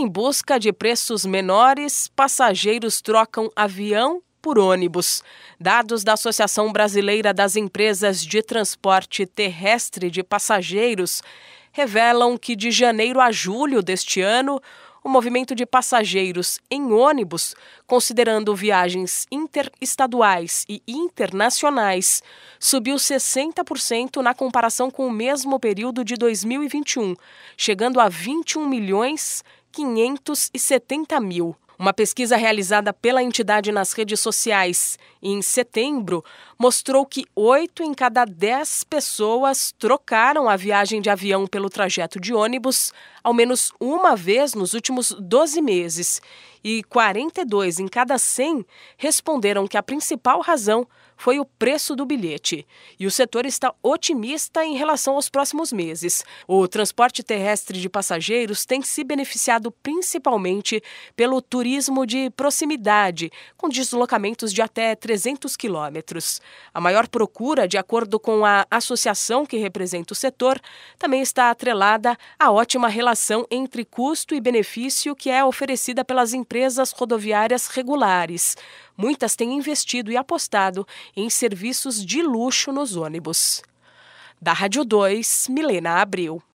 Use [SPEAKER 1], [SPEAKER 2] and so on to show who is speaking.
[SPEAKER 1] Em busca de preços menores, passageiros trocam avião por ônibus. Dados da Associação Brasileira das Empresas de Transporte Terrestre de Passageiros revelam que de janeiro a julho deste ano, o movimento de passageiros em ônibus, considerando viagens interestaduais e internacionais, subiu 60% na comparação com o mesmo período de 2021, chegando a 21 milhões 570 mil. Uma pesquisa realizada pela entidade nas redes sociais em setembro mostrou que oito em cada dez pessoas trocaram a viagem de avião pelo trajeto de ônibus ao menos uma vez nos últimos 12 meses e 42 em cada 100 responderam que a principal razão foi o preço do bilhete. E o setor está otimista em relação aos próximos meses. O transporte terrestre de passageiros tem se beneficiado principalmente pelo turismo de proximidade, com deslocamentos de até 300 quilômetros. A maior procura, de acordo com a associação que representa o setor, também está atrelada à ótima relação entre custo e benefício que é oferecida pelas empresas empresas rodoviárias regulares. Muitas têm investido e apostado em serviços de luxo nos ônibus. Da Rádio 2, Milena Abreu.